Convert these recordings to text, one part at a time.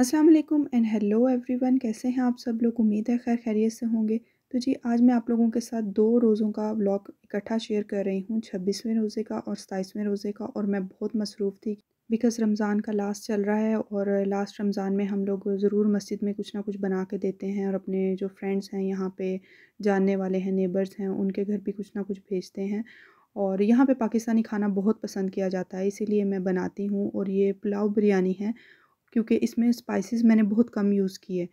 अस्सलाम वालेकुम and hello everyone कैसे हैं आप सब लोग उम्मीद है खैर खैरियत से होंगे तो जी आज मैं आप लोगों के साथ दो रोज़ों का व्लॉग इकट्ठा शेयर कर रही हूँ छब्बीसवें रोज़े का और सताईसवें रोज़े का और मैं बहुत मसरूफ़ थी बिकॉज़ रमज़ान का लास्ट चल रहा है और लास्ट रमज़ान में हम लोग ज़रूर मस्जिद में कुछ ना कुछ बना के देते हैं और अपने जो फ्रेंड्स हैं यहाँ पे जानने वाले हैं नेबर्स हैं उनके घर भी कुछ ना कुछ भेजते हैं और यहाँ पे पाकिस्तानी खाना बहुत पसंद किया जाता है इसीलिए मैं बनाती हूँ और ये पुलाव बिरयानी है क्योंकि इसमें स्पाइसेस मैंने बहुत कम यूज़ किए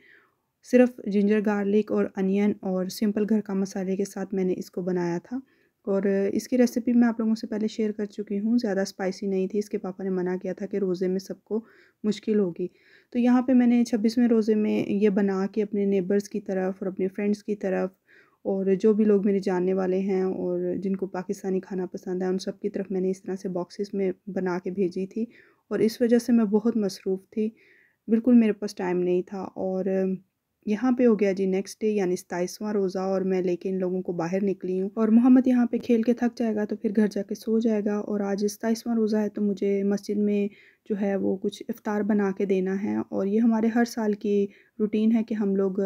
सिर्फ जिंजर गार्लिक और अनियन और सिंपल घर का मसाले के साथ मैंने इसको बनाया था और इसकी रेसिपी मैं आप लोगों से पहले शेयर कर चुकी हूँ ज़्यादा स्पाइसी नहीं थी इसके पापा ने मना किया था कि रोज़े में सबको मुश्किल होगी तो यहाँ पे मैंने छब्बीसवें रोज़े में ये बना के अपने नेबर्स की तरफ और अपने फ्रेंड्स की तरफ और जो भी लोग मेरे जानने वाले हैं और जिनको पाकिस्तानी खाना पसंद है उन सब की तरफ मैंने इस तरह से बॉक्सेस में बना के भेजी थी और इस वजह से मैं बहुत मसरूफ़ थी बिल्कुल मेरे पास टाइम नहीं था और यहाँ पे हो गया जी नेक्स्ट डे यानी सताईसवां रोज़ा और मैं लेके इन लोगों को बाहर निकली हूँ और मोहम्मद यहाँ पे खेल के थक जाएगा तो फिर घर जाके सो जाएगा और आज सताईसवां रोज़ा है तो मुझे मस्जिद में जो है वो कुछ इफ़ार बना के देना है और ये हमारे हर साल की रूटीन है कि हम लोग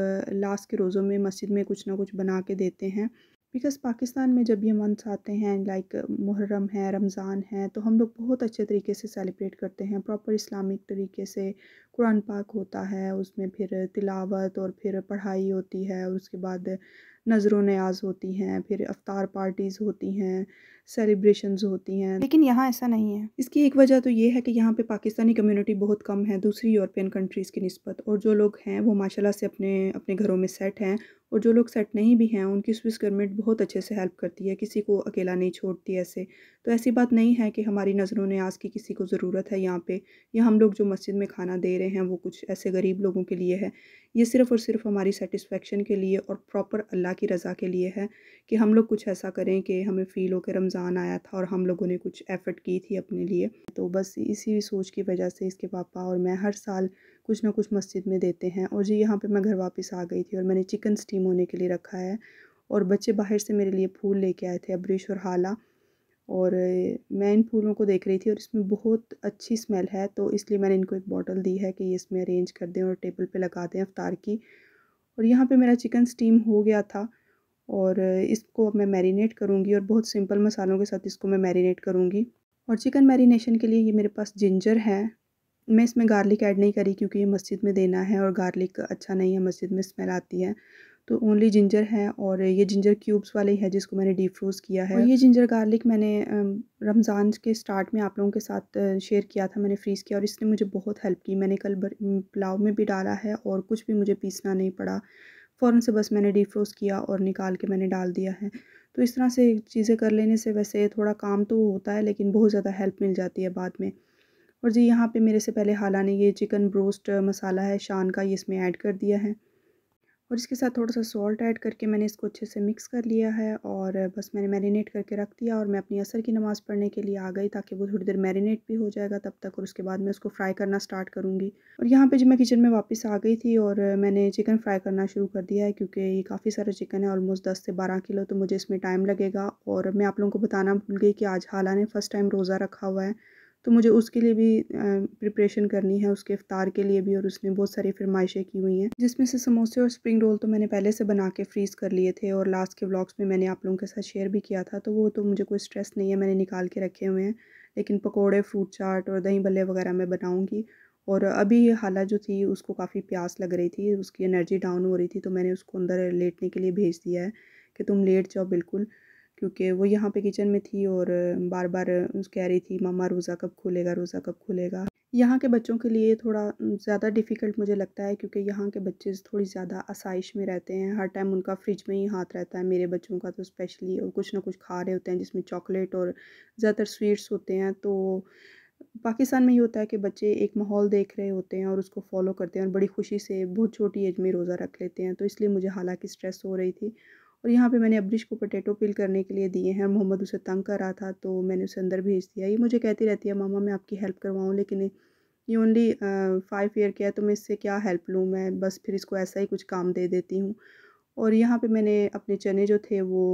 लास्ट के रोज़ों में मस्जिद में कुछ ना कुछ बना के देते हैं बिकॉज़ पाकिस्तान में जब ये मंथ्स आते हैं लाइक मुहर्रम है रमज़ान है तो हम लोग बहुत अच्छे तरीके से सेलिब्रेट करते हैं प्रॉपर इस्लामिक तरीके से कुरान पाक होता है उसमें फिर तिलावत और फिर पढ़ाई होती है और उसके बाद नज़र व न्याज़ होती हैं फिर अफ्तार पार्टीज़ होती हैं सेलिब्रेशन होती हैं लेकिन यहाँ ऐसा नहीं है इसकी एक वजह तो ये है कि यहाँ पे पाकिस्तानी कम्युनिटी बहुत कम है दूसरी यूरोपियन कंट्रीज़ की नस्बत और जो लोग हैं वो माशाल्लाह से अपने अपने घरों में सेट हैं और जो लोग सेट नहीं भी हैं उनकी स्विस गवर्नमेंट बहुत अच्छे से हेल्प करती है किसी को अकेला नहीं छोड़ती ऐसे तो ऐसी बात नहीं है कि हमारी नज़रों ने आज की किसी को ज़रूरत है यहाँ पे या हम लोग जो मस्जिद में खाना दे रहे हैं वो कुछ ऐसे गरीब लोगों के लिए है ये सिर्फ़ और सिर्फ हमारी सेटिस्फेक्शन के लिए और प्रॉपर अल्लाह की रज़ा के लिए है कि हम लोग कुछ ऐसा करें कि हमें फ़ील हो कि रमज़ रमज़ान आया था और हम लोगों ने कुछ एफ़र्ट की थी अपने लिए तो बस इसी सोच की वजह से इसके पापा और मैं हर साल कुछ ना कुछ मस्जिद में देते हैं और जी यहाँ पे मैं घर वापस आ गई थी और मैंने चिकन स्टीम होने के लिए रखा है और बच्चे बाहर से मेरे लिए फूल लेके आए थे अब्रिश और हाला और मैं इन फूलों को देख रही थी और इसमें बहुत अच्छी स्मेल है तो इसलिए मैंने इनको एक बॉटल दी है कि ये इसमें अरेंज कर दें और टेबल पे लगा दें अफ्तार की और यहाँ पे मेरा चिकन स्टीम हो गया था और इसको मैं मैरिनेट करूँगी और बहुत सिंपल मसालों के साथ इसको मैं मैरिनेट करूँगी और चिकन मैरिनेशन के लिए ये मेरे पास जिंजर है मैं इसमें गार्लिक ऐड नहीं करी क्योंकि ये मस्जिद में देना है और गार्लिक अच्छा नहीं है मस्जिद में स्मेल आती है तो ओनली जिंजर है और ये जिंजर क्यूब्स वाले है जिसको मैंने डीप फ्रोज़ किया है और ये जिंजर गार्लिक मैंने रमज़ान के स्टार्ट में आप लोगों के साथ शेयर किया था मैंने फ्रीज़ किया और इसने मुझे बहुत हेल्प की मैंने कल पुलाव में भी डाला है और कुछ भी मुझे पीसना नहीं पड़ा फ़ौरन से बस मैंने डिफ्रोज़ किया और निकाल के मैंने डाल दिया है तो इस तरह से चीज़ें कर लेने से वैसे थोड़ा काम तो होता है लेकिन बहुत ज़्यादा हेल्प मिल जाती है बाद में और जी यहाँ पे मेरे से पहले हाला ने ये चिकन ब्रोस्ट मसाला है शान का ये इसमें ऐड कर दिया है और इसके साथ थोड़ा सा सॉल्ट ऐड करके मैंने इसको अच्छे से मिक्स कर लिया है और बस मैंने मैरिनेट करके रख दिया और मैं अपनी असर की नमाज़ पढ़ने के लिए आ गई ताकि वो थोड़ी देर मैरिनेट भी हो जाएगा तब तक और उसके बाद मैं उसको फ्राई करना स्टार्ट करूँगी और यहाँ पर जब मैं किचन में वापस आ गई थी और मैंने चिकन फ्राई करना शुरू कर दिया है क्योंकि ये काफ़ी सारा चिकन है ऑलमोस्ट दस से बारह किलो तो मुझे इसमें टाइम लगेगा और मैं आप लोगों को बताना भूल गई कि आज हाला ने फ़र्स्ट टाइम रोज़ा रखा हुआ है तो मुझे उसके लिए भी प्रिपरेशन करनी है उसके इफ़ार के लिए भी और उसने बहुत सारी फरमाइशें की हुई हैं जिसमें से समोसे और स्प्रिंग रोल तो मैंने पहले से बना के फ्रीज़ कर लिए थे और लास्ट के ब्लॉग्स में मैंने आप लोगों के साथ शेयर भी किया था तो वो तो मुझे कोई स्ट्रेस नहीं है मैंने निकाल के रखे हुए हैं लेकिन पकौड़े फ्रूट चाट और दही भल्ले वगैरह मैं बनाऊँगी और अभी हाला जो थी उसको काफ़ी प्यास लग रही थी उसकी एनर्जी डाउन हो रही थी तो मैंने उसको अंदर लेटने के लिए भेज दिया है कि तुम लेट जाओ बिल्कुल क्योंकि वो यहाँ पे किचन में थी और बार बार कह रही थी मामा रोज़ा कब खुलेगा रोज़ा कब खुलेगा यहाँ के बच्चों के लिए थोड़ा ज़्यादा डिफ़िकल्ट मुझे लगता है क्योंकि यहाँ के बच्चे थोड़ी ज़्यादा आसाइश में रहते हैं हर टाइम उनका फ्रिज में ही हाथ रहता है मेरे बच्चों का तो स्पेशली और कुछ ना कुछ खा रहे होते हैं जिसमें चॉकलेट और ज़्यादातर स्वीट्स होते हैं तो पाकिस्तान में ये होता है कि बच्चे एक माहौल देख रहे होते हैं और उसको फॉलो करते हैं और बड़ी खुशी से बहुत छोटी एज में रोज़ा रख लेते हैं तो इसलिए मुझे हालांकि स्ट्रेस हो रही थी और यहाँ पे मैंने अब्रिश को पोटैटो पिल करने के लिए दिए हैं मोहम्मद उसे तंग कर रहा था तो मैंने उसे अंदर भेज दिया ये मुझे कहती रहती है मामा मैं आपकी हेल्प करवाऊँ लेकिन ये ओनली फाइव ईयर के है तो मैं इससे क्या हेल्प लूँ मैं बस फिर इसको ऐसा ही कुछ काम दे देती हूँ और यहाँ पर मैंने अपने चने जो थे वो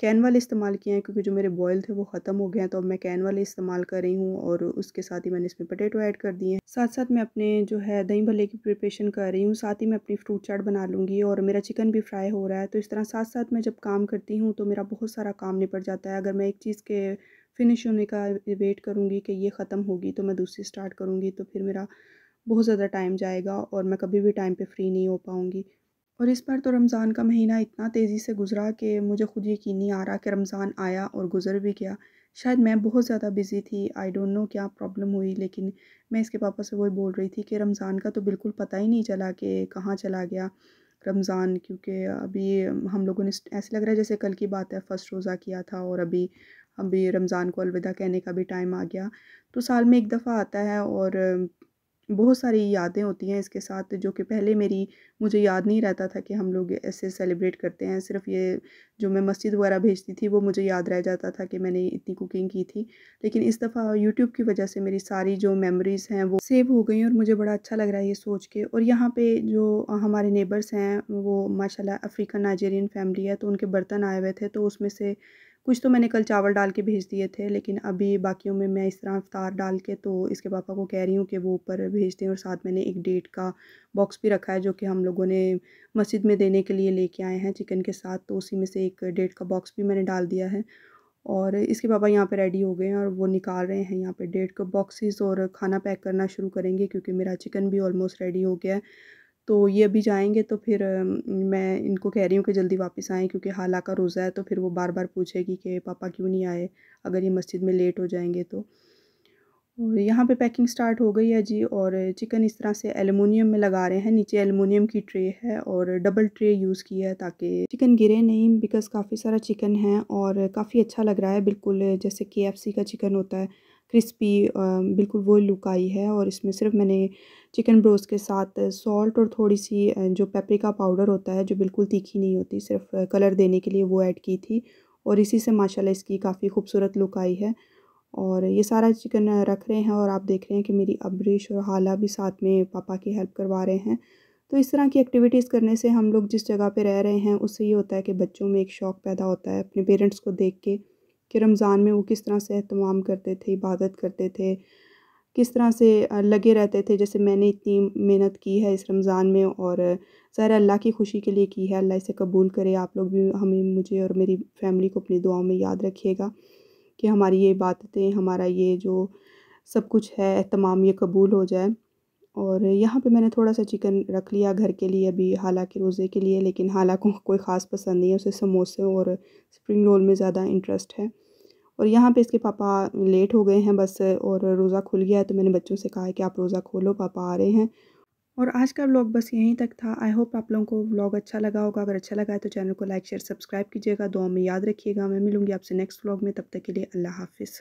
कैन वाले इस्तेमाल किए हैं क्योंकि जो मेरे बॉयल थे वो ख़त्म हो गए हैं तो अब मैं कैन वाले इस्तेमाल कर रही हूँ और उसके साथ ही मैंने इसमें पटेटो ऐड कर दिए हैं साथ साथ मैं अपने जो है दही भले की प्रिपरेशन कर रही हूँ साथ ही मैं अपनी फ्रूट चाट बना लूँगी और मेरा चिकन भी फ्राई हो रहा है तो इस तरह साथ साथ मैं जब काम करती हूँ तो मेरा बहुत सारा काम निपट जाता है अगर मैं एक चीज़ के फिनिश होने का वेट करूँगी कि ये ख़त्म होगी तो मैं दूसरी स्टार्ट करूँगी तो फिर मेरा बहुत ज़्यादा टाइम जाएगा और मैं कभी भी टाइम पर फ्री नहीं हो पाऊँगी और इस बार तो रमज़ान का महीना इतना तेज़ी से गुजरा कि मुझे ख़ुद यकीन नहीं आ रहा कि रमज़ान आया और गुज़र भी गया शायद मैं बहुत ज़्यादा बिज़ी थी आई डोंट नो क्या प्रॉब्लम हुई लेकिन मैं इसके पापा से वही बोल रही थी कि रमज़ान का तो बिल्कुल पता ही नहीं चला कि कहाँ चला गया रमज़ान क्योंकि अभी हम लोगों ने ऐसे लग रहा है जैसे कल की बात है फ़र्स्ट रोज़ा किया था और अभी अभी रमज़ान को अलविदा कहने का भी टाइम आ गया तो साल में एक दफ़ा आता है और बहुत सारी यादें होती हैं इसके साथ जो कि पहले मेरी मुझे याद नहीं रहता था कि हम लोग ऐसे सेलिब्रेट करते हैं सिर्फ ये जो मैं मस्जिद वगैरह भेजती थी वो मुझे याद रह जाता था कि मैंने इतनी कुकिंग की थी लेकिन इस दफ़ा यूट्यूब की वजह से मेरी सारी जो मेमोरीज़ हैं वो सेव हो गई और मुझे बड़ा अच्छा लग रहा है ये सोच के और यहाँ पर जो हमारे नेबर्स हैं वो माशाला अफ्रीकन नाइजेरियन फैमिली है तो उनके बर्तन आए हुए थे तो उसमें से कुछ तो मैंने कल चावल डाल के भेज दिए थे लेकिन अभी बाकियों में मैं इस तरह अफ्तार डाल के तो इसके पापा को कह रही हूँ कि वो ऊपर भेज दें और साथ मैंने एक डेट का बॉक्स भी रखा है जो कि हम लोगों ने मस्जिद में देने के लिए लेके आए हैं चिकन के साथ तो उसी में से एक डेट का बॉक्स भी मैंने डाल दिया है और इसके पापा यहाँ पर रेडी हो गए हैं और वो निकाल रहे हैं यहाँ पर डेट का बॉक्सिस और खाना पैक करना शुरू करेंगे क्योंकि मेरा चिकन भी ऑलमोस्ट रेडी हो गया है तो ये अभी जाएंगे तो फिर मैं इनको कह रही हूँ कि जल्दी वापस आएँ क्योंकि हाला का रोज़ा है तो फिर वो बार बार पूछेगी कि पापा क्यों नहीं आए अगर ये मस्जिद में लेट हो जाएंगे तो और यहाँ पे पैकिंग स्टार्ट हो गई है जी और चिकन इस तरह से एलुमिनियम में लगा रहे हैं नीचे एलुमिनियम की ट्रे है और डबल ट्रे यूज़ की है ताकि चिकन गिरे नहीं बिकॉज़ काफ़ी सारा चिकन है और काफ़ी अच्छा लग रहा है बिल्कुल जैसे के का चिकन होता है क्रिस्पी बिल्कुल वो लुक आई है और इसमें सिर्फ मैंने चिकन ब्रोस के साथ सॉल्ट और थोड़ी सी जो पेपरिका पाउडर होता है जो बिल्कुल तीखी नहीं होती सिर्फ कलर देने के लिए वो ऐड की थी और इसी से माशाल्लाह इसकी काफ़ी खूबसूरत लुक आई है और ये सारा चिकन रख रहे हैं और आप देख रहे हैं कि मेरी अबरिश और हाला भी साथ में पापा की हेल्प करवा रहे हैं तो इस तरह की एक्टिविटीज़ करने से हम लोग जिस जगह पे रह रहे हैं उससे ये होता है कि बच्चों में एक शौक़ पैदा होता है अपने पेरेंट्स को देख के कि रमज़ान में वो किस तरह से अहतमाम करते थे इबादत करते थे किस तरह से लगे रहते थे जैसे मैंने इतनी मेहनत की है इस रमज़ान में और ज़ाहिर अल्लाह की खुशी के लिए की है अल्लाह इसे कबूल करे आप लोग भी हमें मुझे और मेरी फैमिली को अपनी दुआओं में याद रखिएगा कि हमारी ये इबादतें हमारा ये जो सब कुछ है तमाम ये कबूल हो जाए और यहाँ पे मैंने थोड़ा सा चिकन रख लिया घर के लिए अभी हालांकि रोज़े के लिए लेकिन हालांकि कोई ख़ास पसंद नहीं है उसे समोसे और स्प्रिंग रोल में ज़्यादा इंटरेस्ट है और यहाँ पे इसके पापा लेट हो गए हैं बस और रोज़ा खुल गया है तो मैंने बच्चों से कहा है कि आप रोज़ा खोलो पापा आ रहे हैं और आज का व्लॉग बस यहीं तक था आई होप आप लोगों को व्लॉग अच्छा लगा होगा अगर अच्छा लगा है तो चैनल को लाइक शेयर सब्सक्राइब कीजिएगा दुआ में याद रखिएगा मैं मिलूँगी आपसे नेक्स्ट व्लॉग में तब तक के लिए अल्लाह हाफिज़